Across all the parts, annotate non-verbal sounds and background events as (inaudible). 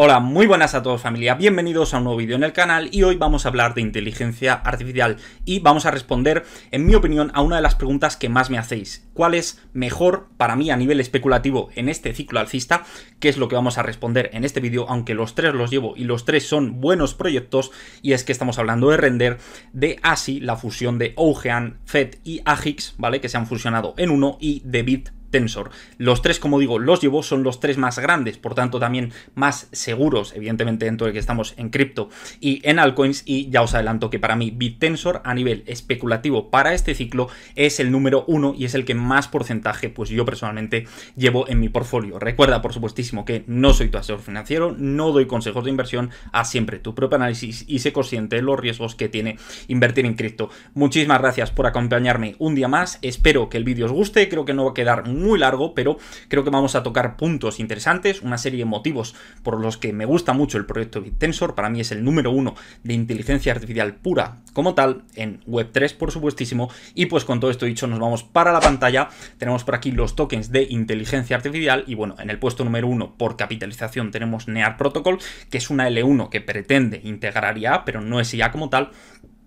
Hola, muy buenas a todos familia, bienvenidos a un nuevo vídeo en el canal y hoy vamos a hablar de inteligencia artificial y vamos a responder, en mi opinión, a una de las preguntas que más me hacéis. ¿Cuál es mejor para mí a nivel especulativo en este ciclo alcista? Que es lo que vamos a responder en este vídeo? Aunque los tres los llevo y los tres son buenos proyectos y es que estamos hablando de render de ASI, la fusión de Ocean, FED y AGIX, ¿vale? Que se han fusionado en uno y de Bit Tensor. Los tres, como digo, los llevo, son los tres más grandes, por tanto también más seguros, evidentemente dentro de que estamos en cripto y en altcoins, y ya os adelanto que para mí BitTensor a nivel especulativo para este ciclo es el número uno y es el que más porcentaje pues yo personalmente llevo en mi portfolio. Recuerda, por supuestísimo, que no soy tu asesor financiero, no doy consejos de inversión, Haz siempre tu propio análisis y sé consciente de los riesgos que tiene invertir en cripto. Muchísimas gracias por acompañarme un día más, espero que el vídeo os guste, creo que no va a quedar muy largo, pero creo que vamos a tocar puntos interesantes, una serie de motivos por los que me gusta mucho el proyecto BitTensor, para mí es el número uno de inteligencia artificial pura como tal, en Web3 por supuestísimo, y pues con todo esto dicho nos vamos para la pantalla, tenemos por aquí los tokens de inteligencia artificial, y bueno, en el puesto número uno por capitalización tenemos NEAR Protocol, que es una L1 que pretende integrar IA, pero no es IA como tal,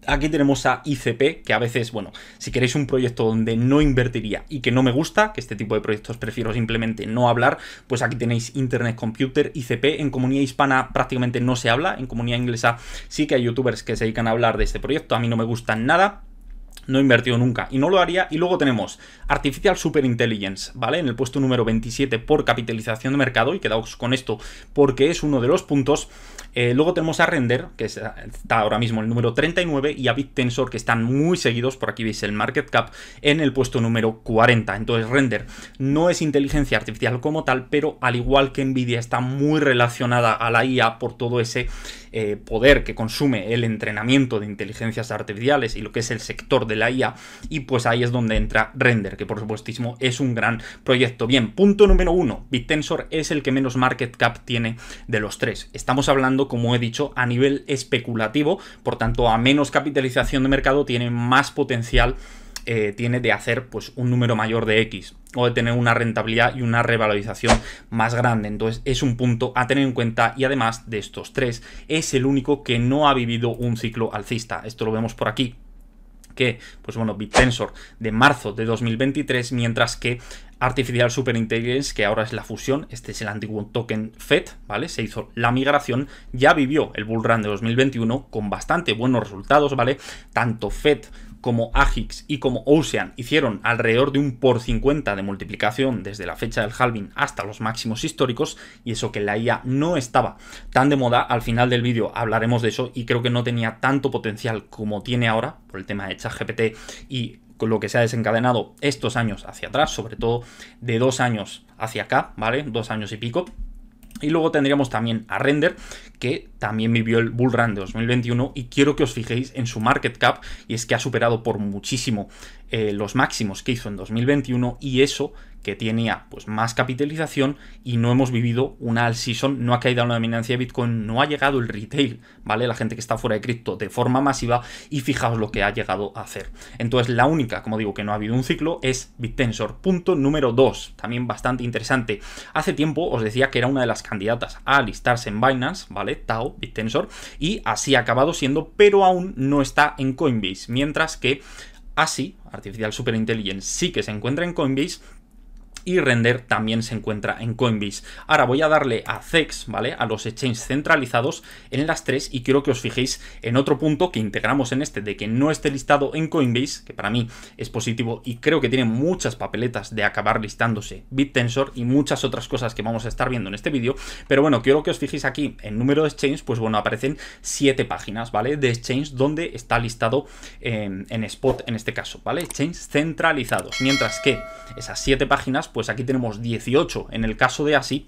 Aquí tenemos a ICP, que a veces, bueno, si queréis un proyecto donde no invertiría y que no me gusta, que este tipo de proyectos prefiero simplemente no hablar, pues aquí tenéis Internet Computer, ICP. En comunidad hispana prácticamente no se habla, en comunidad inglesa sí que hay youtubers que se dedican a hablar de este proyecto, a mí no me gustan nada no he invertido nunca y no lo haría. Y luego tenemos Artificial intelligence ¿vale? En el puesto número 27 por capitalización de mercado y quedaos con esto porque es uno de los puntos. Eh, luego tenemos a Render, que está ahora mismo en el número 39, y a Tensor, que están muy seguidos, por aquí veis el market cap, en el puesto número 40. Entonces Render no es inteligencia artificial como tal, pero al igual que Nvidia está muy relacionada a la IA por todo ese eh, poder que consume el entrenamiento de inteligencias artificiales y lo que es el sector de la IA y pues ahí es donde entra Render, que por supuestísimo es un gran proyecto. Bien, punto número uno, BitTensor es el que menos market cap tiene de los tres. Estamos hablando, como he dicho, a nivel especulativo, por tanto a menos capitalización de mercado tiene más potencial eh, tiene de hacer pues un número mayor de X o de tener una rentabilidad y una revalorización más grande. Entonces es un punto a tener en cuenta y además de estos tres es el único que no ha vivido un ciclo alcista. Esto lo vemos por aquí que, pues bueno, BitTensor de marzo de 2023, mientras que Artificial Superintelligence, que ahora es la fusión, este es el antiguo token FED, ¿vale? Se hizo la migración, ya vivió el bull run de 2021 con bastante buenos resultados, ¿vale? Tanto FED como Agix y como Ocean hicieron alrededor de un por 50 de multiplicación desde la fecha del halving hasta los máximos históricos, y eso que la IA no estaba tan de moda, al final del vídeo hablaremos de eso, y creo que no tenía tanto potencial como tiene ahora, por el tema de ChatGPT y con lo que se ha desencadenado estos años hacia atrás, sobre todo de dos años hacia acá, ¿vale? Dos años y pico. Y luego tendríamos también a Render, que también vivió el bull run de 2021 y quiero que os fijéis en su market cap y es que ha superado por muchísimo eh, los máximos que hizo en 2021 y eso que tenía pues, más capitalización y no hemos vivido una al season, no ha caído la dominancia de Bitcoin, no ha llegado el retail, ¿vale? La gente que está fuera de cripto de forma masiva y fijaos lo que ha llegado a hacer. Entonces, la única, como digo, que no ha habido un ciclo es BitTensor. Punto número 2, también bastante interesante. Hace tiempo os decía que era una de las candidatas a listarse en Binance, ¿vale? Tao, BitTensor, y así ha acabado siendo, pero aún no está en Coinbase, mientras que así, Artificial Superintelligence, sí que se encuentra en Coinbase y Render también se encuentra en Coinbase. Ahora voy a darle a Zex, ¿vale? A los exchanges centralizados en las tres y quiero que os fijéis en otro punto que integramos en este de que no esté listado en Coinbase, que para mí es positivo y creo que tiene muchas papeletas de acabar listándose BitTensor y muchas otras cosas que vamos a estar viendo en este vídeo, pero bueno, quiero que os fijéis aquí en número de exchanges, pues bueno, aparecen siete páginas, ¿vale? De exchanges donde está listado eh, en spot en este caso, ¿vale? Exchanges centralizados, mientras que esas siete páginas pues aquí tenemos 18 en el caso de ASI,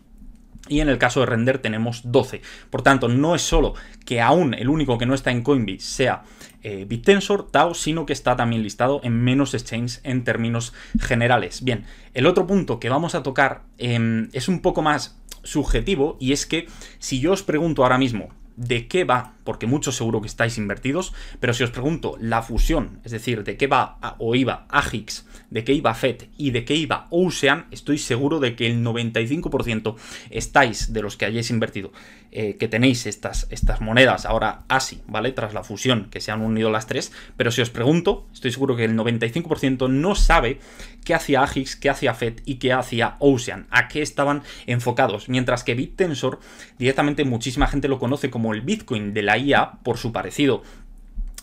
y en el caso de Render tenemos 12. Por tanto, no es solo que aún el único que no está en Coinbase sea eh, Bitensor BitTensor, TAO, sino que está también listado en menos exchange en términos generales. Bien, el otro punto que vamos a tocar em, es un poco más subjetivo y es que si yo os pregunto ahora mismo de qué va, porque muchos seguro que estáis invertidos, pero si os pregunto la fusión, es decir, de qué va o iba Ajix? de qué iba FED y de qué iba Ocean, estoy seguro de que el 95% estáis de los que hayáis invertido eh, que tenéis estas, estas monedas, ahora así, ¿vale? Tras la fusión, que se han unido las tres. Pero si os pregunto, estoy seguro que el 95% no sabe qué hacía Agix, qué hacía FED y qué hacía Ocean, a qué estaban enfocados. Mientras que BitTensor, directamente muchísima gente lo conoce como el Bitcoin de la IA por su parecido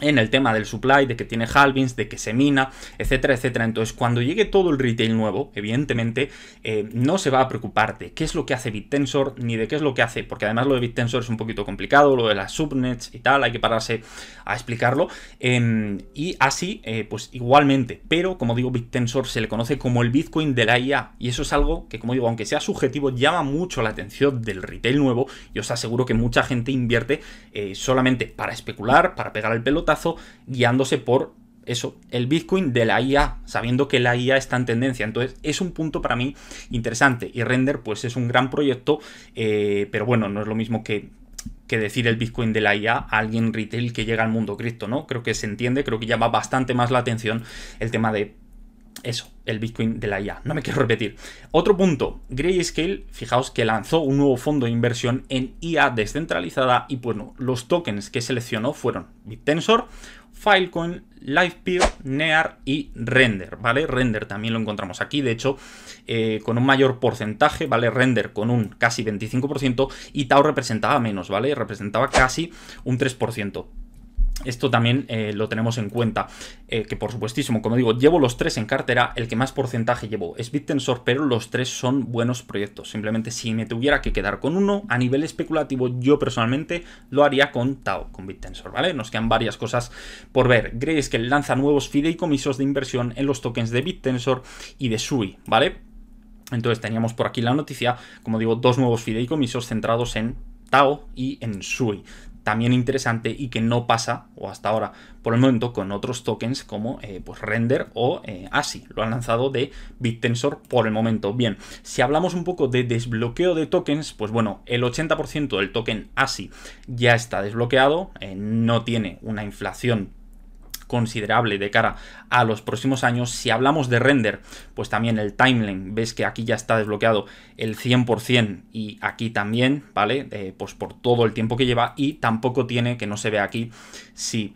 en el tema del supply, de que tiene halvings, de que se mina, etcétera, etcétera. Entonces, cuando llegue todo el retail nuevo, evidentemente, eh, no se va a preocupar de qué es lo que hace BitTensor, ni de qué es lo que hace, porque además lo de BitTensor es un poquito complicado, lo de las subnets y tal, hay que pararse a explicarlo. Em, y así, eh, pues igualmente, pero como digo, BitTensor se le conoce como el Bitcoin de la IA, y eso es algo que, como digo, aunque sea subjetivo, llama mucho la atención del retail nuevo, y os aseguro que mucha gente invierte eh, solamente para especular, para pegar el pelota, guiándose por eso, el Bitcoin de la IA, sabiendo que la IA está en tendencia. Entonces, es un punto para mí interesante. Y Render, pues es un gran proyecto, eh, pero bueno, no es lo mismo que, que decir el Bitcoin de la IA a alguien retail que llega al mundo cristo ¿no? Creo que se entiende, creo que llama bastante más la atención el tema de eso, el Bitcoin de la IA. No me (laughs) quiero repetir. Otro punto, Grayscale, fijaos que lanzó un nuevo fondo de inversión en IA descentralizada y bueno, los tokens que seleccionó fueron BitTensor, Filecoin, LivePeer, Near y Render, ¿vale? Render también lo encontramos aquí, de hecho, eh, con un mayor porcentaje, ¿vale? Render con un casi 25% y Tau representaba menos, ¿vale? Representaba casi un 3%. Esto también eh, lo tenemos en cuenta, eh, que por supuestísimo, como digo, llevo los tres en cartera, el que más porcentaje llevo es BitTensor, pero los tres son buenos proyectos. Simplemente si me tuviera que quedar con uno, a nivel especulativo yo personalmente lo haría con Tao, con BitTensor, ¿vale? Nos quedan varias cosas por ver. que lanza nuevos fideicomisos de inversión en los tokens de BitTensor y de SUI, ¿vale? Entonces teníamos por aquí la noticia, como digo, dos nuevos fideicomisos centrados en Tao y en Sui también interesante y que no pasa, o hasta ahora, por el momento, con otros tokens como eh, pues Render o eh, ASI. Lo han lanzado de BitTensor por el momento. Bien, si hablamos un poco de desbloqueo de tokens, pues bueno, el 80% del token ASI ya está desbloqueado, eh, no tiene una inflación considerable de cara a los próximos años. Si hablamos de render, pues también el timeline, ves que aquí ya está desbloqueado el 100% y aquí también, ¿vale? Eh, pues por todo el tiempo que lleva y tampoco tiene, que no se ve aquí, si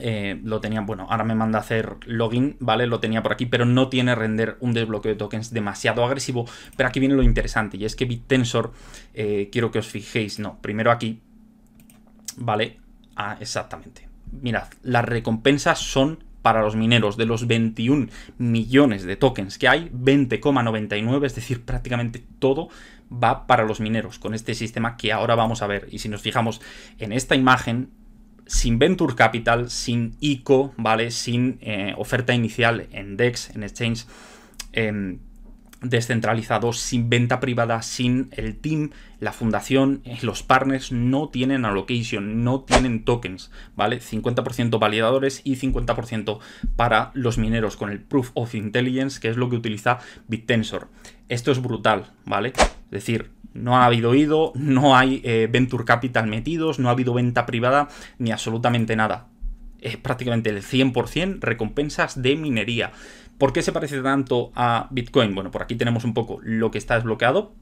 eh, lo tenía, bueno, ahora me manda a hacer login, ¿vale? Lo tenía por aquí, pero no tiene render un desbloqueo de tokens demasiado agresivo. Pero aquí viene lo interesante, y es que BitTensor, eh, quiero que os fijéis, no, primero aquí, ¿vale? Ah, exactamente mirad, las recompensas son para los mineros. De los 21 millones de tokens que hay, 20,99, es decir, prácticamente todo va para los mineros con este sistema que ahora vamos a ver. Y si nos fijamos en esta imagen, sin Venture Capital, sin ICO, ¿vale? Sin eh, oferta inicial en DEX, en Exchange, en em, descentralizado, sin venta privada, sin el team, la fundación, eh, los partners no tienen allocation, no tienen tokens, ¿vale? 50% validadores y 50% para los mineros con el Proof of Intelligence, que es lo que utiliza BitTensor. Esto es brutal, ¿vale? Es decir, no ha habido ido, no hay eh, Venture Capital metidos, no ha habido venta privada, ni absolutamente nada. Es prácticamente el 100% recompensas de minería. ¿Por qué se parece tanto a Bitcoin? Bueno, por aquí tenemos un poco lo que está desbloqueado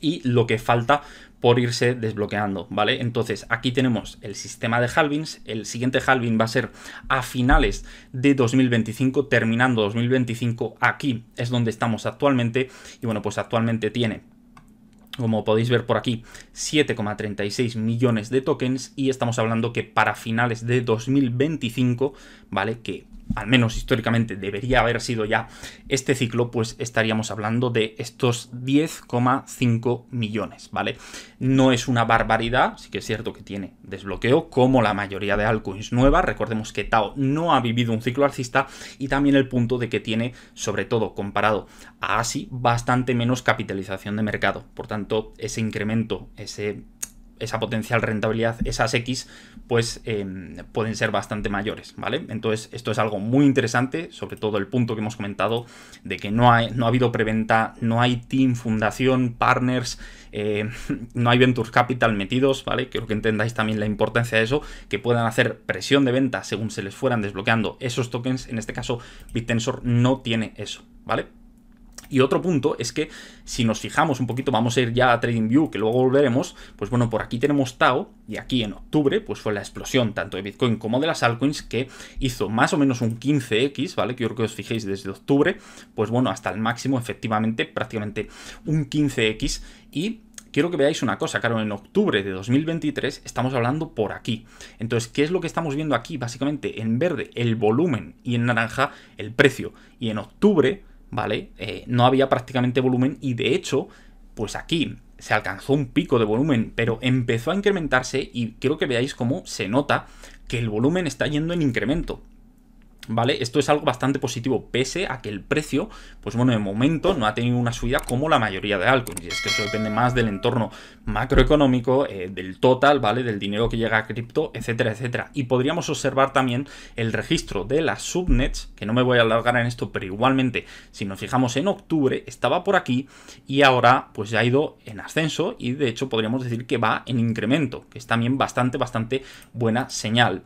y lo que falta por irse desbloqueando, ¿vale? Entonces, aquí tenemos el sistema de halvings, el siguiente halving va a ser a finales de 2025, terminando 2025, aquí es donde estamos actualmente, y bueno, pues actualmente tiene como podéis ver por aquí, 7,36 millones de tokens y estamos hablando que para finales de 2025, ¿vale? Que al menos históricamente debería haber sido ya este ciclo, pues estaríamos hablando de estos 10,5 millones, ¿vale? No es una barbaridad, sí que es cierto que tiene desbloqueo, como la mayoría de altcoins nuevas, recordemos que Tao no ha vivido un ciclo alcista y también el punto de que tiene, sobre todo comparado a ASI, bastante menos capitalización de mercado, por tanto ese incremento, ese esa potencial rentabilidad, esas X, pues em, pueden ser bastante mayores, ¿vale? Entonces, esto es algo muy interesante, sobre todo el punto que hemos comentado de que no, hay, no ha habido preventa, no hay team, fundación, partners, eh, (laughs) no hay venture capital metidos, ¿vale? Creo que entendáis también la importancia de eso, que puedan hacer presión de venta según se les fueran desbloqueando esos tokens. En este caso, BitTensor no tiene eso, ¿vale? Y otro punto es que si nos fijamos un poquito, vamos a ir ya a TradingView, que luego volveremos, pues bueno, por aquí tenemos Tao y aquí en octubre pues fue la explosión tanto de Bitcoin como de las altcoins que hizo más o menos un 15x, ¿vale? Que yo que os fijéis desde octubre, pues bueno, hasta el máximo efectivamente prácticamente un 15x y quiero que veáis una cosa, claro, en octubre de 2023 estamos hablando por aquí. Entonces, ¿qué es lo que estamos viendo aquí? Básicamente en verde el volumen y en naranja el precio. Y en octubre ¿vale? Eh, no había prácticamente volumen y de hecho, pues aquí se alcanzó un pico de volumen, pero empezó a incrementarse y quiero que veáis cómo se nota que el volumen está yendo en incremento. Esto es algo bastante positivo, pese a que el precio, pues bueno, de momento no ha tenido una subida como la mayoría de altcoins. Y es que eso depende más del entorno macroeconómico, eh, del total, ¿vale? Del dinero que llega a cripto, etcétera, etcétera. Y podríamos observar también el registro de las subnets, que no me voy a alargar en esto, pero igualmente, si nos fijamos en octubre, estaba por aquí y ahora pues ya ha ido en ascenso y de hecho podríamos decir que va en incremento, que es también bastante, bastante buena señal.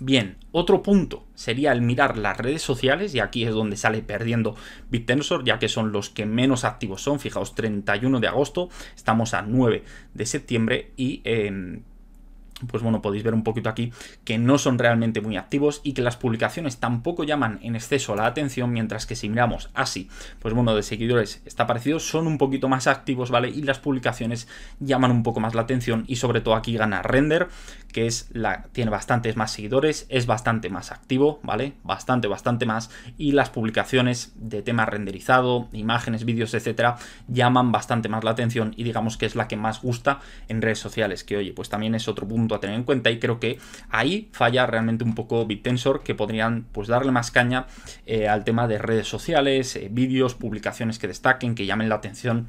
Bien, otro punto sería el mirar las redes sociales y aquí es donde sale perdiendo BitTensor ya que son los que menos activos son. Fijaos, 31 de agosto, estamos a 9 de septiembre y... Em, pues bueno, podéis ver un poquito aquí que no son realmente muy activos y que las publicaciones tampoco llaman en exceso la atención, mientras que si miramos así, pues bueno, de seguidores está parecido, son un poquito más activos, ¿vale? Y las publicaciones llaman un poco más la atención y sobre todo aquí gana Render, que es la tiene bastantes más seguidores, es bastante más activo, ¿vale? Bastante, bastante más y las publicaciones de tema renderizado, imágenes, vídeos, etcétera, llaman bastante más la atención y digamos que es la que más gusta en redes sociales, que oye, pues también es otro punto a tener en cuenta y creo que ahí falla realmente un poco BitTensor que podrían pues darle más caña eh, al tema de redes sociales, eh, vídeos, publicaciones que destaquen, que llamen la atención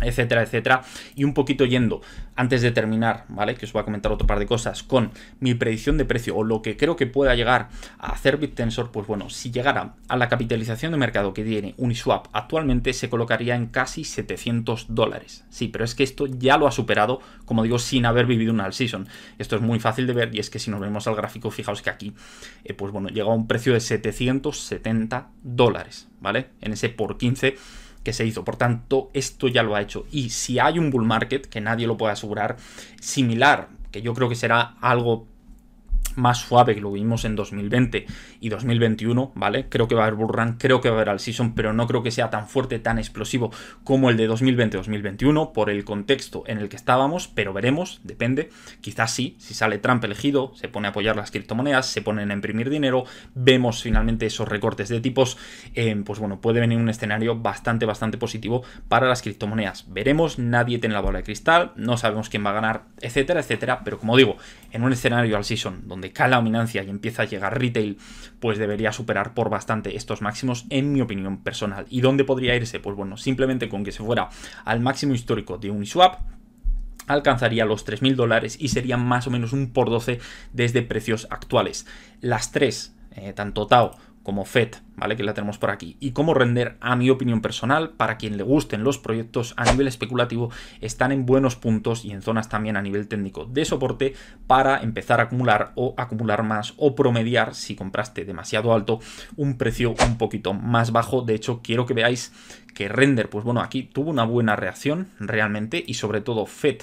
etcétera, etcétera. Y un poquito yendo, antes de terminar, ¿vale? Que os voy a comentar otro par de cosas, con mi predicción de precio o lo que creo que pueda llegar a hacer BitTensor, pues bueno, si llegara a la capitalización de mercado que tiene Uniswap actualmente, se colocaría en casi 700 dólares. Sí, pero es que esto ya lo ha superado, como digo, sin haber vivido una all season. Esto es muy fácil de ver y es que si nos vemos al gráfico, fijaos que aquí, eh, pues bueno, llega a un precio de 770 dólares, ¿vale? En ese por 15 que se hizo. Por tanto, esto ya lo ha hecho. Y si hay un bull market, que nadie lo puede asegurar, similar, que yo creo que será algo más suave, que lo vimos en 2020 y 2021, ¿vale? Creo que va a haber Bullrun, creo que va a haber Al Season, pero no creo que sea tan fuerte, tan explosivo como el de 2020-2021, por el contexto en el que estábamos, pero veremos, depende. Quizás sí, si sale Trump elegido, se pone a apoyar las criptomonedas, se ponen a imprimir dinero, vemos finalmente esos recortes de tipos, eh, pues bueno, puede venir un escenario bastante, bastante positivo para las criptomonedas. Veremos, nadie tiene la bola de cristal, no sabemos quién va a ganar, etcétera, etcétera, pero como digo, en un escenario al Season donde de cala dominancia y empieza a llegar retail, pues debería superar por bastante estos máximos, en mi opinión personal. ¿Y dónde podría irse? Pues bueno, simplemente con que se fuera al máximo histórico de Uniswap, alcanzaría los 3.000 dólares y sería más o menos un por 12 desde precios actuales. Las tres, eh, tanto Tao como FED ¿vale? Que la tenemos por aquí. Y cómo render, a mi opinión personal, para quien le gusten los proyectos a nivel especulativo, están en buenos puntos y en zonas también a nivel técnico de soporte para empezar a acumular o acumular más o promediar, si compraste demasiado alto, un precio un poquito más bajo. De hecho, quiero que veáis que render, pues bueno, aquí tuvo una buena reacción realmente y sobre todo FED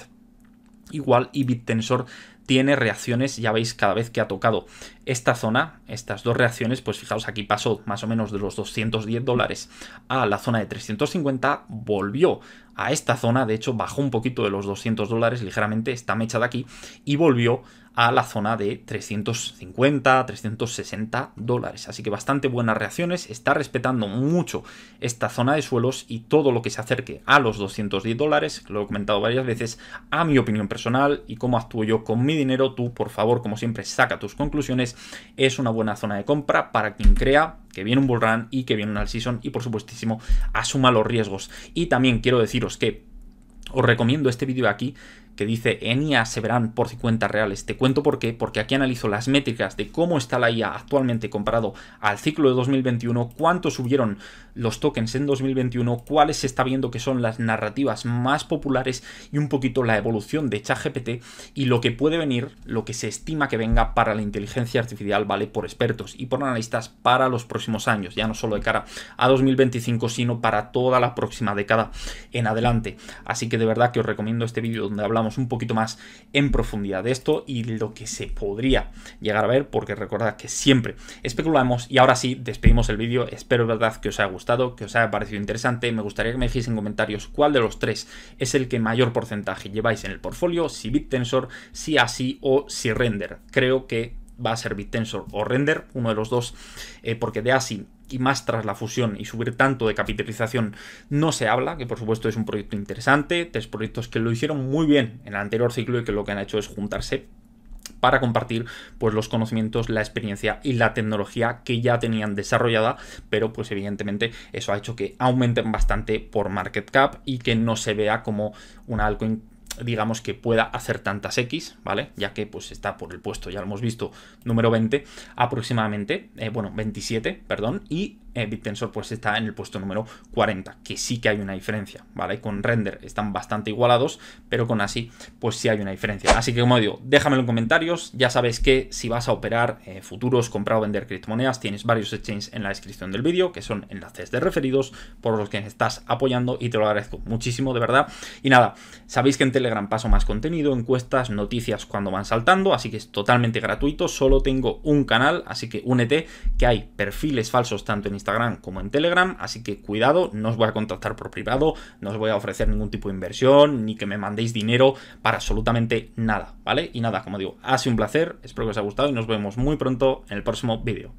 igual y BitTensor tiene reacciones, ya veis, cada vez que ha tocado esta zona, estas dos reacciones, pues fijaos, aquí pasó más o menos de los 210 dólares a la zona de 350, volvió a esta zona, de hecho bajó un poquito de los 200 dólares ligeramente está mecha de aquí y volvió a la zona de 350, 360 dólares. Así que bastante buenas reacciones, está respetando mucho esta zona de suelos y todo lo que se acerque a los 210 dólares, lo he comentado varias veces, a mi opinión personal y cómo actúo yo con mi dinero, tú por favor, como siempre, saca tus conclusiones, es una buena zona de compra para quien crea que viene un bull y que viene un all season y por supuestísimo asuma los riesgos. Y también quiero deciros que os recomiendo este vídeo aquí que dice en IA se verán por 50 reales. Te cuento por qué, porque aquí analizo las métricas de cómo está la IA actualmente comparado al ciclo de 2021, cuánto subieron los tokens en 2021, cuáles se está viendo que son las narrativas más populares y un poquito la evolución de ChatGPT y lo que puede venir, lo que se estima que venga para la inteligencia artificial, ¿vale? Por expertos y por analistas para los próximos años, ya no solo de cara a 2025, sino para toda la próxima década en adelante. Así que de verdad que os recomiendo este vídeo donde hablamos un poquito más en profundidad de esto y lo que se podría llegar a ver, porque recordad que siempre especulamos y ahora sí despedimos el vídeo. Espero verdad que os haya gustado, que os haya parecido interesante. Me gustaría que me dijéis en comentarios cuál de los tres es el que mayor porcentaje lleváis en el portfolio, si BitTensor, si así o si Render. Creo que va a ser BitTensor o Render, uno de los dos, eh, porque de así y más tras la fusión y subir tanto de capitalización no se habla, que por supuesto es un proyecto interesante, tres proyectos que lo hicieron muy bien en el anterior ciclo y que lo que han hecho es juntarse para compartir pues los conocimientos, la experiencia y la tecnología que ya tenían desarrollada, pero pues evidentemente eso ha hecho que aumenten bastante por market cap y que no se vea como una altcoin digamos que pueda hacer tantas X, ¿vale? Ya que pues está por el puesto, ya lo hemos visto, número 20 aproximadamente, eh, bueno, 27, perdón, y eh, BitTensor pues está en el puesto número 40, que sí que hay una diferencia, ¿vale? Con Render están bastante igualados, pero con así pues sí hay una diferencia. Así que como digo, déjamelo en comentarios, ya sabes que si vas a operar eh, futuros, comprar o vender criptomonedas, tienes varios exchanges en la descripción del vídeo, que son enlaces de referidos por los que estás apoyando y te lo agradezco muchísimo, de verdad. Y nada, sabéis que en Telegram paso más contenido, encuestas, noticias cuando van saltando, así que es totalmente gratuito, solo tengo un canal, así que únete, que hay perfiles falsos tanto en Instagram como en Telegram, así que cuidado, no os voy a contactar por privado, no os voy a ofrecer ningún tipo de inversión, ni que me mandéis dinero para absolutamente nada, ¿vale? Y nada, como digo, ha sido un placer, espero que os haya gustado y nos vemos muy pronto en el próximo vídeo.